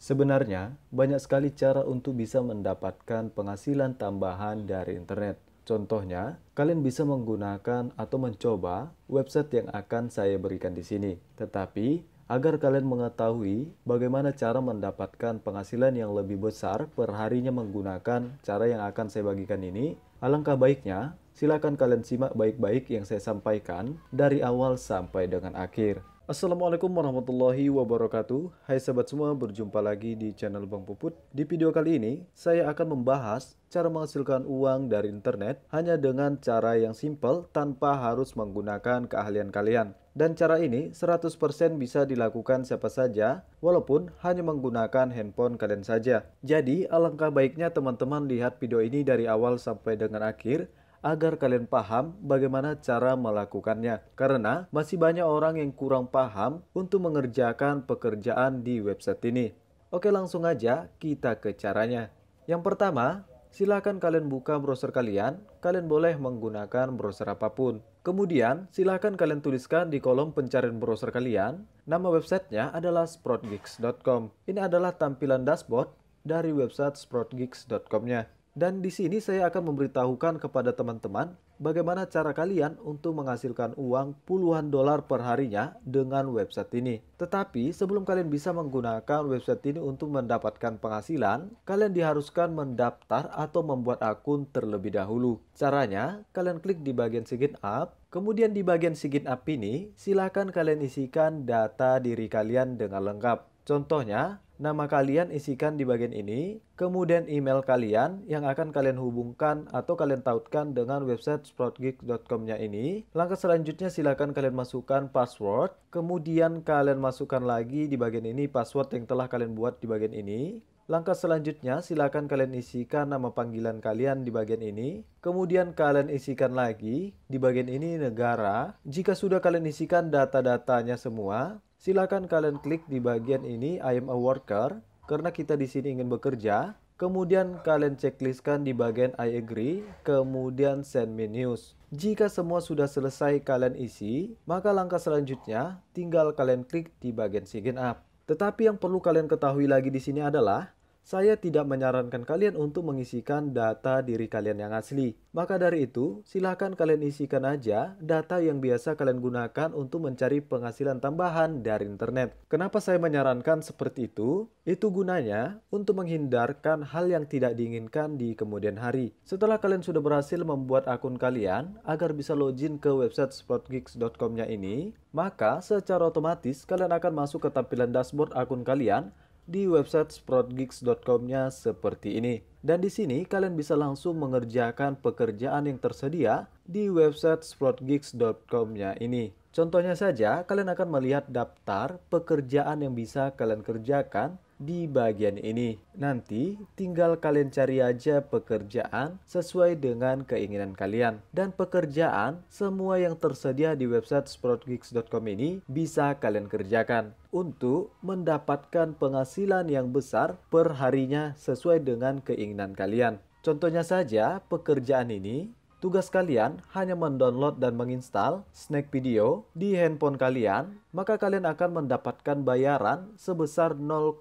Sebenarnya, banyak sekali cara untuk bisa mendapatkan penghasilan tambahan dari internet. Contohnya, kalian bisa menggunakan atau mencoba website yang akan saya berikan di sini. Tetapi, agar kalian mengetahui bagaimana cara mendapatkan penghasilan yang lebih besar perharinya menggunakan cara yang akan saya bagikan ini, alangkah baiknya silakan kalian simak baik-baik yang saya sampaikan dari awal sampai dengan akhir. Assalamualaikum warahmatullahi wabarakatuh Hai sahabat semua, berjumpa lagi di channel Bang Puput Di video kali ini, saya akan membahas cara menghasilkan uang dari internet Hanya dengan cara yang simple tanpa harus menggunakan keahlian kalian Dan cara ini 100% bisa dilakukan siapa saja Walaupun hanya menggunakan handphone kalian saja Jadi alangkah baiknya teman-teman lihat video ini dari awal sampai dengan akhir agar kalian paham bagaimana cara melakukannya. Karena masih banyak orang yang kurang paham untuk mengerjakan pekerjaan di website ini. Oke langsung aja kita ke caranya. Yang pertama, silakan kalian buka browser kalian. Kalian boleh menggunakan browser apapun. Kemudian, silakan kalian tuliskan di kolom pencarian browser kalian. Nama websitenya adalah sprotgeeks.com. Ini adalah tampilan dashboard dari website sprotgeekscom nya dan di sini saya akan memberitahukan kepada teman-teman bagaimana cara kalian untuk menghasilkan uang puluhan dolar per harinya dengan website ini. Tetapi sebelum kalian bisa menggunakan website ini untuk mendapatkan penghasilan, kalian diharuskan mendaftar atau membuat akun terlebih dahulu. Caranya, kalian klik di bagian sign up, kemudian di bagian sign up ini silahkan kalian isikan data diri kalian dengan lengkap. Contohnya, Nama kalian isikan di bagian ini, kemudian email kalian yang akan kalian hubungkan atau kalian tautkan dengan website sproutgeek.com-nya ini. Langkah selanjutnya silakan kalian masukkan password, kemudian kalian masukkan lagi di bagian ini password yang telah kalian buat di bagian ini. Langkah selanjutnya, silakan kalian isikan nama panggilan kalian di bagian ini. Kemudian kalian isikan lagi di bagian ini negara. Jika sudah kalian isikan data-datanya semua, Silakan kalian klik di bagian ini I am a worker karena kita di sini ingin bekerja. Kemudian kalian checklistkan di bagian I agree, kemudian send me news. Jika semua sudah selesai kalian isi, maka langkah selanjutnya tinggal kalian klik di bagian sign up. Tetapi yang perlu kalian ketahui lagi di sini adalah saya tidak menyarankan kalian untuk mengisikan data diri kalian yang asli. Maka dari itu, silahkan kalian isikan aja data yang biasa kalian gunakan untuk mencari penghasilan tambahan dari internet. Kenapa saya menyarankan seperti itu? Itu gunanya untuk menghindarkan hal yang tidak diinginkan di kemudian hari. Setelah kalian sudah berhasil membuat akun kalian agar bisa login ke website spotgeeks.com-nya ini, maka secara otomatis kalian akan masuk ke tampilan dashboard akun kalian di website sprotgeekscom nya seperti ini. Dan di sini kalian bisa langsung mengerjakan pekerjaan yang tersedia di website sprotgeekscom nya ini. Contohnya saja, kalian akan melihat daftar pekerjaan yang bisa kalian kerjakan di bagian ini. Nanti tinggal kalian cari aja pekerjaan sesuai dengan keinginan kalian. Dan pekerjaan semua yang tersedia di website sproutgeeks.com ini bisa kalian kerjakan untuk mendapatkan penghasilan yang besar per harinya sesuai dengan keinginan kalian. Contohnya saja pekerjaan ini Tugas kalian hanya mendownload dan menginstal Snack Video di handphone kalian, maka kalian akan mendapatkan bayaran sebesar 0,5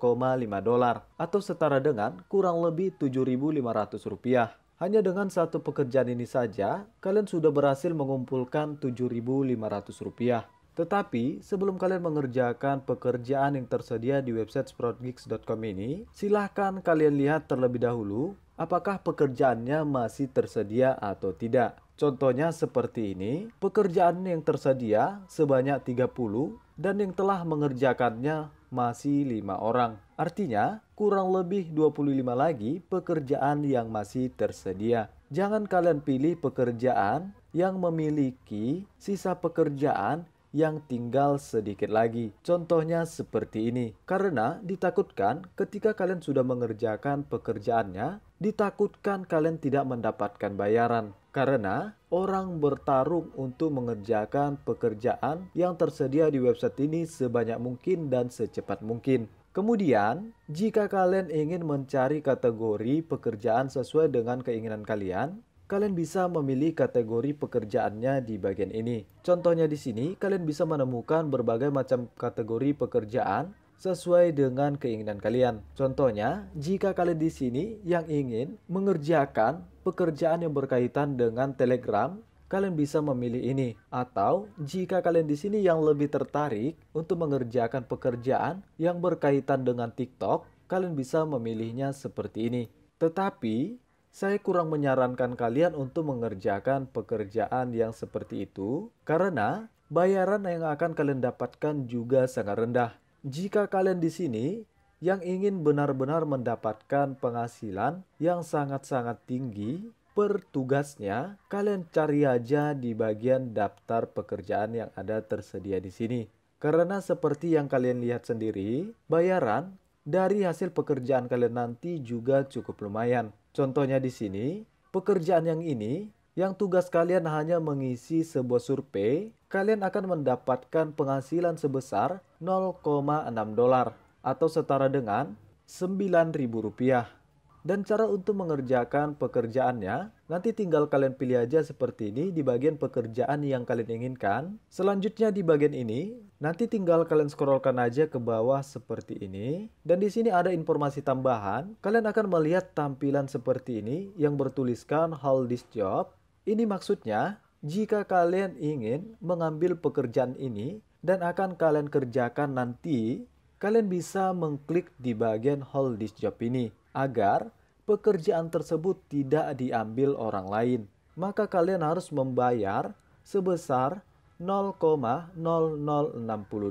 dolar atau setara dengan kurang lebih 7.500 rupiah. Hanya dengan satu pekerjaan ini saja, kalian sudah berhasil mengumpulkan 7.500 rupiah. Tetapi sebelum kalian mengerjakan pekerjaan yang tersedia di website sproutgeeks.com ini, silahkan kalian lihat terlebih dahulu apakah pekerjaannya masih tersedia atau tidak. Contohnya seperti ini, pekerjaan yang tersedia sebanyak 30 dan yang telah mengerjakannya masih lima orang. Artinya, kurang lebih 25 lagi pekerjaan yang masih tersedia. Jangan kalian pilih pekerjaan yang memiliki sisa pekerjaan yang tinggal sedikit lagi. Contohnya seperti ini. Karena ditakutkan ketika kalian sudah mengerjakan pekerjaannya, ditakutkan kalian tidak mendapatkan bayaran karena orang bertarung untuk mengerjakan pekerjaan yang tersedia di website ini sebanyak mungkin dan secepat mungkin. Kemudian, jika kalian ingin mencari kategori pekerjaan sesuai dengan keinginan kalian, kalian bisa memilih kategori pekerjaannya di bagian ini. Contohnya di sini, kalian bisa menemukan berbagai macam kategori pekerjaan sesuai dengan keinginan kalian. Contohnya, jika kalian di sini yang ingin mengerjakan pekerjaan yang berkaitan dengan Telegram, kalian bisa memilih ini. Atau, jika kalian di sini yang lebih tertarik untuk mengerjakan pekerjaan yang berkaitan dengan TikTok, kalian bisa memilihnya seperti ini. Tetapi, saya kurang menyarankan kalian untuk mengerjakan pekerjaan yang seperti itu karena bayaran yang akan kalian dapatkan juga sangat rendah. Jika kalian di sini yang ingin benar-benar mendapatkan penghasilan yang sangat-sangat tinggi per kalian cari aja di bagian daftar pekerjaan yang ada tersedia di sini. Karena seperti yang kalian lihat sendiri, bayaran dari hasil pekerjaan kalian nanti juga cukup lumayan. Contohnya di sini, pekerjaan yang ini yang tugas kalian hanya mengisi sebuah survei, kalian akan mendapatkan penghasilan sebesar 0,6 dolar atau setara dengan 9.000 rupiah. Dan cara untuk mengerjakan pekerjaannya, nanti tinggal kalian pilih aja seperti ini di bagian pekerjaan yang kalian inginkan. Selanjutnya di bagian ini, nanti tinggal kalian scrollkan aja ke bawah seperti ini. Dan di sini ada informasi tambahan. Kalian akan melihat tampilan seperti ini yang bertuliskan hold this job ini maksudnya, jika kalian ingin mengambil pekerjaan ini dan akan kalian kerjakan nanti, kalian bisa mengklik di bagian hold this job ini agar pekerjaan tersebut tidak diambil orang lain. Maka kalian harus membayar sebesar 0,0060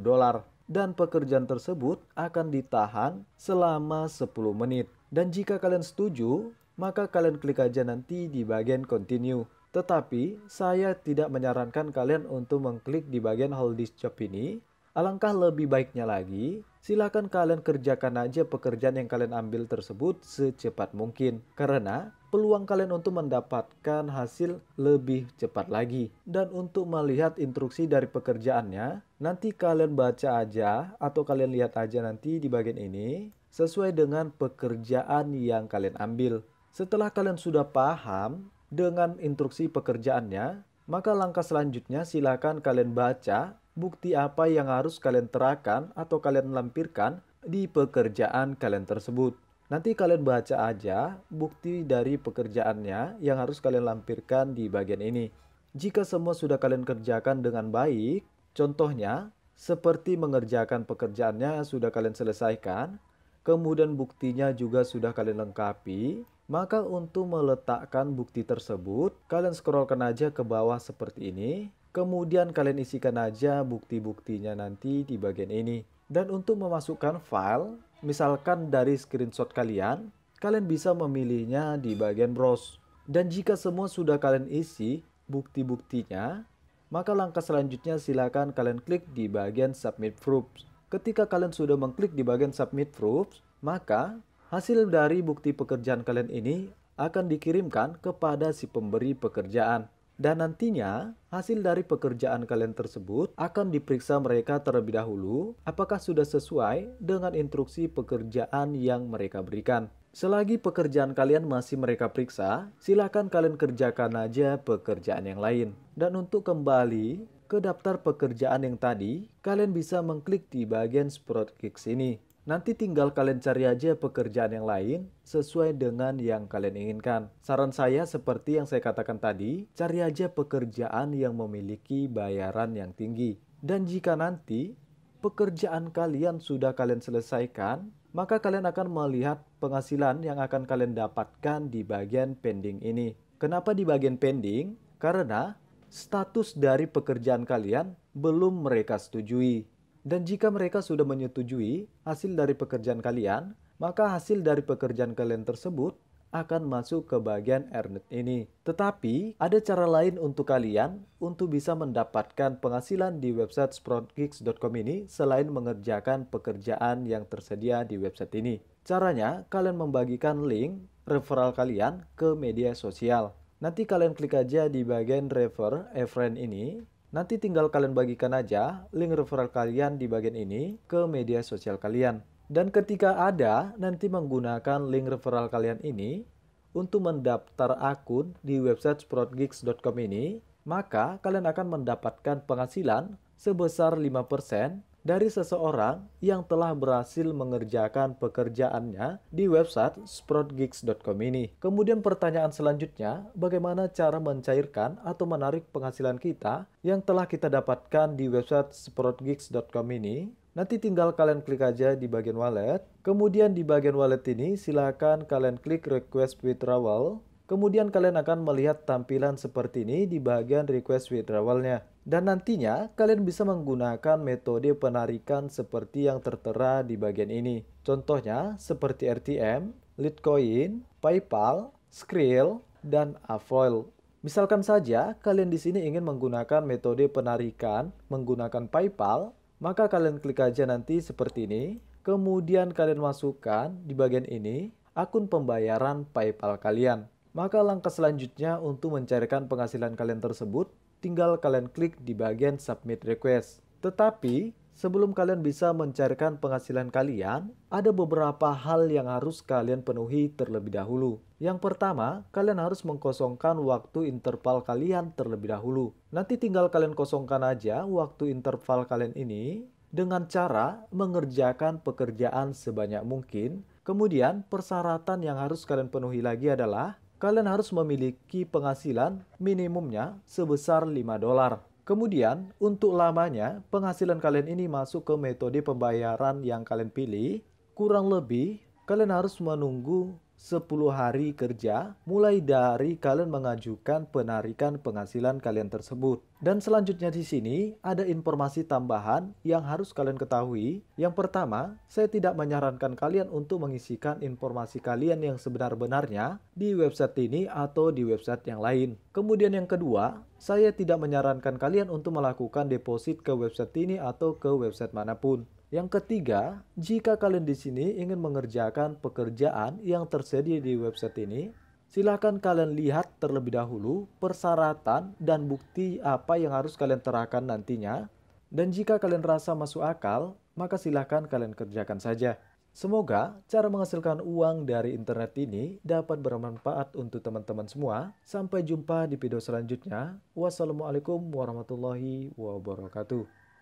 dolar dan pekerjaan tersebut akan ditahan selama 10 menit. Dan jika kalian setuju, maka kalian klik aja nanti di bagian continue. Tetapi, saya tidak menyarankan kalian untuk mengklik di bagian hold this job ini. Alangkah lebih baiknya lagi, silakan kalian kerjakan aja pekerjaan yang kalian ambil tersebut secepat mungkin. Karena peluang kalian untuk mendapatkan hasil lebih cepat lagi. Dan untuk melihat instruksi dari pekerjaannya, nanti kalian baca aja atau kalian lihat aja nanti di bagian ini sesuai dengan pekerjaan yang kalian ambil. Setelah kalian sudah paham dengan instruksi pekerjaannya, maka langkah selanjutnya silakan kalian baca bukti apa yang harus kalian terakan atau kalian lampirkan di pekerjaan kalian tersebut. Nanti kalian baca aja bukti dari pekerjaannya yang harus kalian lampirkan di bagian ini. Jika semua sudah kalian kerjakan dengan baik, contohnya seperti mengerjakan pekerjaannya sudah kalian selesaikan, kemudian buktinya juga sudah kalian lengkapi, maka untuk meletakkan bukti tersebut, kalian scrollkan aja ke bawah seperti ini. Kemudian kalian isikan aja bukti-buktinya nanti di bagian ini. Dan untuk memasukkan file, misalkan dari screenshot kalian, kalian bisa memilihnya di bagian browse. Dan jika semua sudah kalian isi bukti-buktinya, maka langkah selanjutnya silakan kalian klik di bagian submit proofs. Ketika kalian sudah mengklik di bagian submit proofs, maka hasil dari bukti pekerjaan kalian ini akan dikirimkan kepada si pemberi pekerjaan. Dan nantinya, hasil dari pekerjaan kalian tersebut akan diperiksa mereka terlebih dahulu apakah sudah sesuai dengan instruksi pekerjaan yang mereka berikan. Selagi pekerjaan kalian masih mereka periksa, silakan kalian kerjakan aja pekerjaan yang lain. Dan untuk kembali ke daftar pekerjaan yang tadi, kalian bisa mengklik di bagian Sprout ini. Nanti tinggal kalian cari aja pekerjaan yang lain sesuai dengan yang kalian inginkan. Saran saya seperti yang saya katakan tadi, cari aja pekerjaan yang memiliki bayaran yang tinggi. Dan jika nanti pekerjaan kalian sudah kalian selesaikan, maka kalian akan melihat penghasilan yang akan kalian dapatkan di bagian pending ini. Kenapa di bagian pending? Karena status dari pekerjaan kalian belum mereka setujui. Dan jika mereka sudah menyetujui hasil dari pekerjaan kalian, maka hasil dari pekerjaan kalian tersebut akan masuk ke bagian earned ini. Tetapi, ada cara lain untuk kalian untuk bisa mendapatkan penghasilan di website sproutgeeks.com ini selain mengerjakan pekerjaan yang tersedia di website ini. Caranya, kalian membagikan link referral kalian ke media sosial. Nanti kalian klik aja di bagian refer a friend ini. Nanti tinggal kalian bagikan aja link referral kalian di bagian ini ke media sosial kalian. Dan ketika ada, nanti menggunakan link referral kalian ini untuk mendaftar akun di website sprotgeeks.com ini, maka kalian akan mendapatkan penghasilan sebesar 5% dari seseorang yang telah berhasil mengerjakan pekerjaannya di website sprotgeeks.com ini. Kemudian pertanyaan selanjutnya, bagaimana cara mencairkan atau menarik penghasilan kita yang telah kita dapatkan di website sprotgeeks.com ini? Nanti tinggal kalian klik aja di bagian wallet. Kemudian di bagian wallet ini silahkan kalian klik request withdrawal. Kemudian kalian akan melihat tampilan seperti ini di bagian request withdrawalnya. Dan nantinya kalian bisa menggunakan metode penarikan seperti yang tertera di bagian ini. Contohnya seperti RTM, Litecoin, PayPal, Skrill, dan Avoil. Misalkan saja kalian di sini ingin menggunakan metode penarikan menggunakan PayPal, maka kalian klik aja nanti seperti ini. Kemudian kalian masukkan di bagian ini akun pembayaran PayPal kalian. Maka langkah selanjutnya untuk mencarikan penghasilan kalian tersebut tinggal kalian klik di bagian submit request. Tetapi, sebelum kalian bisa mencarikan penghasilan kalian, ada beberapa hal yang harus kalian penuhi terlebih dahulu. Yang pertama, kalian harus mengkosongkan waktu interval kalian terlebih dahulu. Nanti tinggal kalian kosongkan aja waktu interval kalian ini dengan cara mengerjakan pekerjaan sebanyak mungkin Kemudian, persyaratan yang harus kalian penuhi lagi adalah kalian harus memiliki penghasilan minimumnya sebesar 5 dolar. Kemudian, untuk lamanya, penghasilan kalian ini masuk ke metode pembayaran yang kalian pilih. Kurang lebih, kalian harus menunggu 10 hari kerja mulai dari kalian mengajukan penarikan penghasilan kalian tersebut. Dan selanjutnya di sini ada informasi tambahan yang harus kalian ketahui. Yang pertama, saya tidak menyarankan kalian untuk mengisikan informasi kalian yang sebenar-benarnya di website ini atau di website yang lain. Kemudian yang kedua, saya tidak menyarankan kalian untuk melakukan deposit ke website ini atau ke website manapun. Yang ketiga, jika kalian di sini ingin mengerjakan pekerjaan yang tersedia di website ini, silahkan kalian lihat terlebih dahulu persyaratan dan bukti apa yang harus kalian terapkan nantinya. Dan jika kalian rasa masuk akal, maka silahkan kalian kerjakan saja. Semoga cara menghasilkan uang dari internet ini dapat bermanfaat untuk teman-teman semua. Sampai jumpa di video selanjutnya. Wassalamualaikum warahmatullahi wabarakatuh.